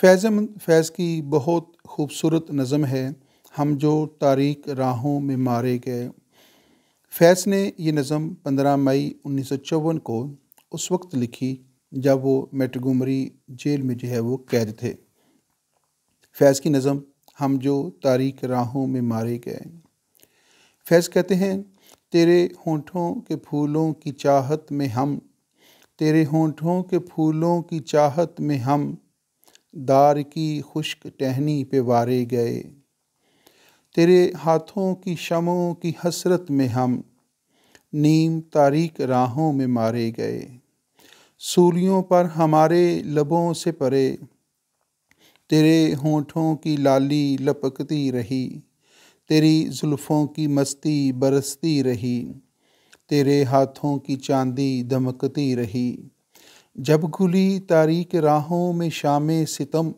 फैज़ फैज़ की बहुत खूबसूरत नज़म है हम जो तारीख राहों में मारे गए फैज़ ने यह नज़म 15 मई उन्नीस को उस वक्त लिखी जब वो मेटगुमरी जेल में जो है वो कैद थे फैज़ की नज़म हम जो तारीख राहों में मारे गए फैज़ कहते हैं तेरे होंठों के फूलों की चाहत में हम तेरे होंठों के फूलों की चाहत में हम दार की खुश्क टहनी पे वारे गए तेरे हाथों की शमों की हसरत में हम नीम तारीक राहों में मारे गए सूलियों पर हमारे लबों से परे तेरे होठों की लाली लपकती रही तेरी जुल्फ़ों की मस्ती बरसती रही तेरे हाथों की चांदी धमकती रही जब गुली तारीख राहों में शाम सितम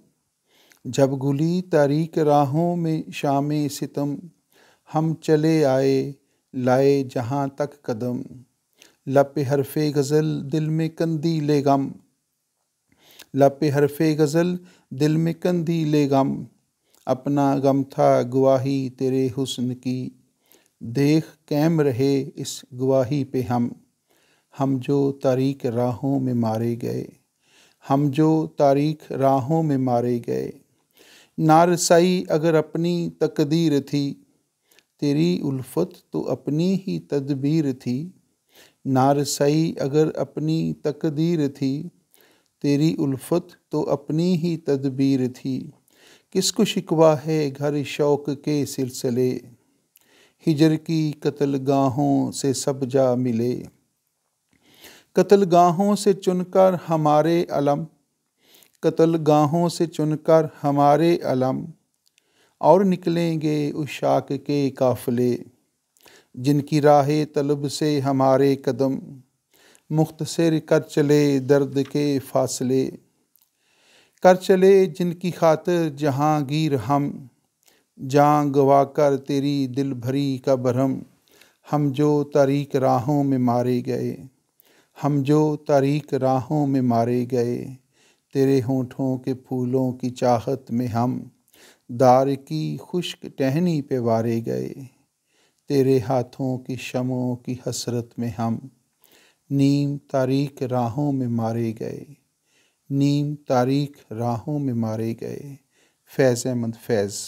जब गुली तारीक राहों में शाम सितम हम चले आए लाए जहाँ तक कदम लप हरफे गज़ल दिल में कंदी ले गम लप हरफे गज़ल दिल में कंदी ले गम अपना गम था गुवाही तेरे हुस्न की देख कैम रहे इस गवाही पे हम हम जो तारीख राहों में मारे गए हम जो तारीख राहों में मारे गए नारसाई अगर अपनी तकदीर थी तेरी उल्फत तो अपनी ही तदबीर थी नारसाई अगर अपनी तकदीर थी तेरी उल्फत तो अपनी ही तदबीर थी किसको शिकवा है घर शौक के सिलसिले हिजर की कतलगाहों गाहों से सब जा मिले कतलगाहों से चुनकर हमारे अलम गाहों से चुनकर हमारे अलम और निकलेंगे उशाक के काफ़ले जिनकी राह तलब से हमारे कदम मुख्तसर कर चले दर्द के फासले कर चले जिनकी खातर जहांगीर हम जहाँ गवा कर तेरी दिल भरी का भरम हम जो तारीख राहों में मारे गए हम जो तारीक राहों में मारे गए तेरे होठों के फूलों की चाहत में हम दार की खुश्क टहनी पे वारे गए तेरे हाथों की शमों की हसरत में हम नीम तारीख राहों में मारे गए नीम तारीख राहों में मारे गए फैज़ अहमद फैज़